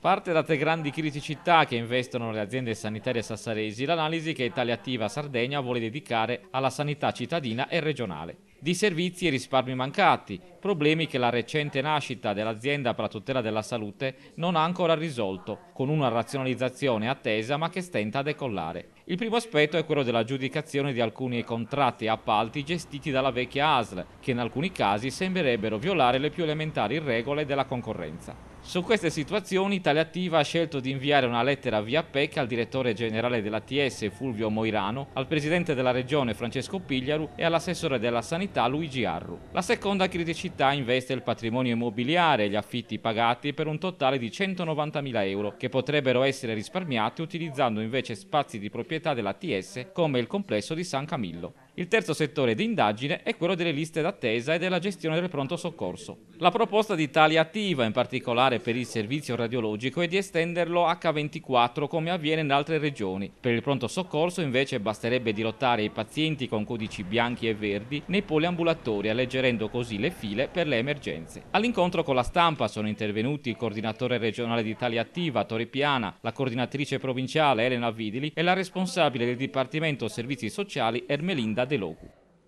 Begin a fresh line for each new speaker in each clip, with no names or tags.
Parte da tre grandi criticità che investono le aziende sanitarie sassaresi l'analisi che Italia Attiva Sardegna vuole dedicare alla sanità cittadina e regionale. Di servizi e risparmi mancati, problemi che la recente nascita dell'azienda per la tutela della salute non ha ancora risolto, con una razionalizzazione attesa ma che stenta a decollare. Il primo aspetto è quello dell'aggiudicazione di alcuni contratti e appalti gestiti dalla vecchia ASL, che in alcuni casi sembrerebbero violare le più elementari regole della concorrenza. Su queste situazioni tale attiva ha scelto di inviare una lettera via PEC al direttore generale dell'ATS Fulvio Moirano, al presidente della regione Francesco Pigliaru e all'assessore della sanità Luigi Arru. La seconda criticità investe il patrimonio immobiliare e gli affitti pagati per un totale di 190.000 euro che potrebbero essere risparmiati utilizzando invece spazi di proprietà dell'ATS come il complesso di San Camillo. Il terzo settore di indagine è quello delle liste d'attesa e della gestione del pronto soccorso. La proposta di Italia Attiva, in particolare per il servizio radiologico, è di estenderlo H24 come avviene in altre regioni. Per il pronto soccorso invece basterebbe dirottare i pazienti con codici bianchi e verdi nei poli ambulatori, alleggerendo così le file per le emergenze. All'incontro con la stampa sono intervenuti il coordinatore regionale di Italia Attiva, Piana, la coordinatrice provinciale Elena Vidili e la responsabile del Dipartimento Servizi Sociali Ermelinda De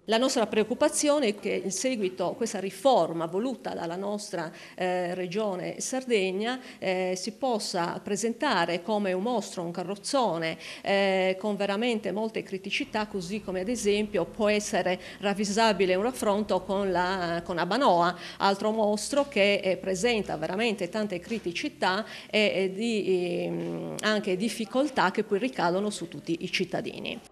La nostra preoccupazione è che in seguito a questa riforma voluta dalla nostra eh, regione Sardegna eh, si possa presentare come un mostro, un carrozzone eh, con veramente molte criticità, così come ad esempio può essere ravvisabile un raffronto con, la, con Abanoa, altro mostro che eh, presenta veramente tante criticità e, e di, e, ehm, anche difficoltà che poi ricadono su tutti i cittadini.